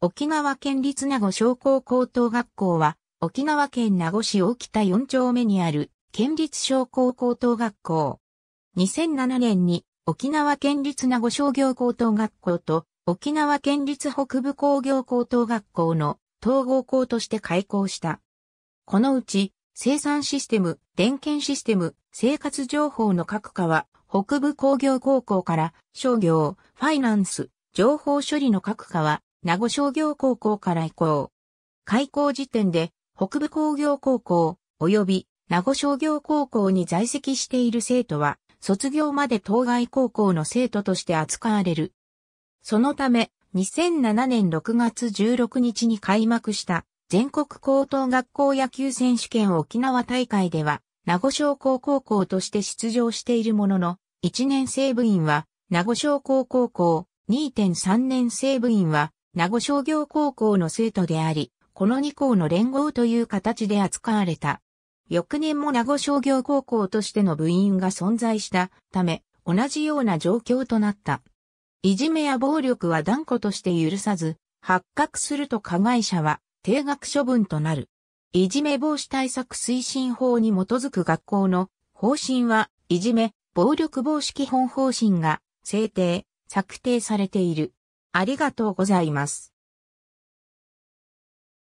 沖縄県立名護商工高等学校は、沖縄県名護市沖田4丁目にある県立商工高等学校。2007年に沖縄県立名護商業高等学校と沖縄県立北部工業高等学校の統合校として開校した。このうち、生産システム、電検システム、生活情報の各科は、北部工業高校から商業、ファイナンス、情報処理の各科は名護商業高校から移行。開校時点で、北部工業高校、及び名護商業高校に在籍している生徒は、卒業まで当該高校の生徒として扱われる。そのため、2007年6月16日に開幕した全国高等学校野球選手権沖縄大会では、名護商工高校として出場しているものの、1年生部員は、名護商工高校、2.3年生部員は、名護商業高校の生徒であり、この2校の連合という形で扱われた。翌年も名護商業高校としての部員が存在したため、同じような状況となった。いじめや暴力は断固として許さず、発覚すると加害者は定額処分となる。いじめ防止対策推進法に基づく学校の方針は、いじめ、暴力防止基本方針が制定、策定されている。ありがとうございます。